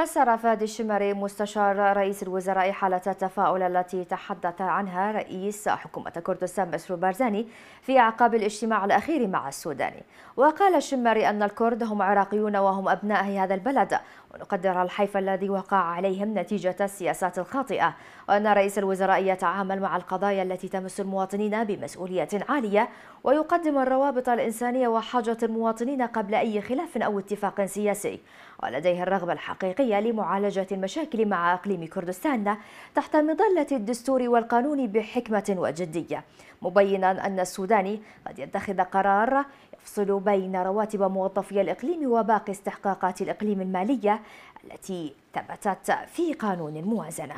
فسر فادي الشمري مستشار رئيس الوزراء حالة التفاؤل التي تحدث عنها رئيس حكومة كردستان بشر بارزاني في أعقاب الاجتماع الأخير مع السوداني وقال الشمري أن الكرد هم عراقيون وهم أبناء هذا البلد ونقدر الحيف الذي وقع عليهم نتيجة السياسات الخاطئة وأن رئيس الوزراء يتعامل مع القضايا التي تمس المواطنين بمسؤولية عالية ويقدم الروابط الإنسانية وحاجة المواطنين قبل أي خلاف أو اتفاق سياسي ولديه الرغبة الحقيقية لمعالجة المشاكل مع إقليم كردستان تحت مظلة الدستور والقانون بحكمة وجدية مبينا أن السوداني قد يتخذ قرار تفصل بين رواتب موظفي الإقليم وباقي استحقاقات الإقليم المالية التي ثبتت في قانون الموازنة